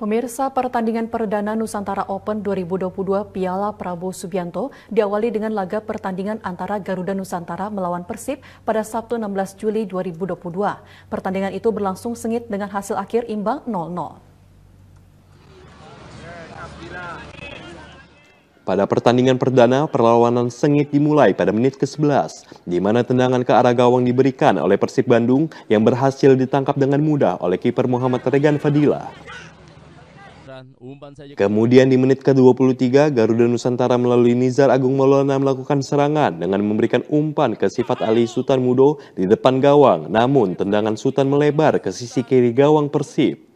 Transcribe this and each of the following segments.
Pemirsa pertandingan perdana Nusantara Open 2022 Piala Prabowo Subianto diawali dengan laga pertandingan antara Garuda Nusantara melawan Persib pada Sabtu 16 Juli 2022. Pertandingan itu berlangsung sengit dengan hasil akhir imbang 0-0. Pada pertandingan perdana, perlawanan sengit dimulai pada menit ke-11, di mana tendangan ke arah gawang diberikan oleh Persib Bandung yang berhasil ditangkap dengan mudah oleh kiper Muhammad Regan Fadila. Kemudian di menit ke-23, Garuda Nusantara melalui Nizar Agung Maulana melakukan serangan dengan memberikan umpan ke sifat Ali Sultan Mudo di depan gawang. Namun tendangan Sultan melebar ke sisi kiri gawang Persib.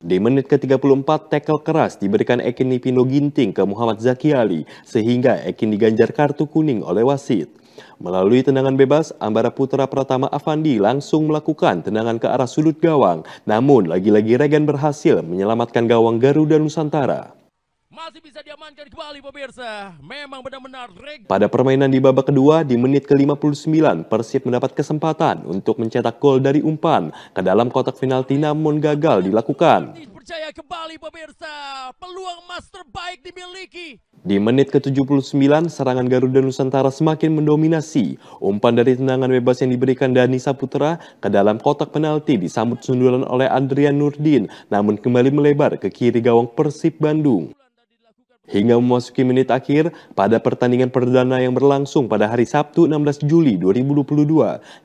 Di menit ke-34, tackle keras diberikan Ekin Nipino Ginting ke Muhammad Zaki Ali sehingga Ekin diganjar kartu kuning oleh wasit. Melalui tendangan bebas, Ambara Putra Pratama Avandi langsung melakukan tendangan ke arah sudut gawang. Namun, lagi-lagi Regan berhasil menyelamatkan gawang Garuda Nusantara. Masih bisa diamankan kembali pemirsa. Memang benar-benar Pada permainan di babak kedua di menit ke-59 Persib mendapat kesempatan untuk mencetak gol dari umpan ke dalam kotak penalti namun gagal dilakukan. Percaya kembali pemirsa, peluang emas terbaik dimiliki. Di menit ke-79 serangan Garuda Nusantara semakin mendominasi. Umpan dari tendangan bebas yang diberikan Dani Saputra ke dalam kotak penalti disambut sundulan oleh Adrian Nurdin namun kembali melebar ke kiri gawang Persib Bandung. Hingga memasuki menit akhir, pada pertandingan perdana yang berlangsung pada hari Sabtu 16 Juli 2022,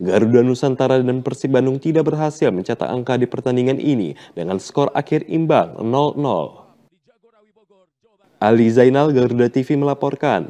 Garuda Nusantara dan Persib Bandung tidak berhasil mencetak angka di pertandingan ini dengan skor akhir imbang 0-0. Ali Zainal, Garuda TV melaporkan.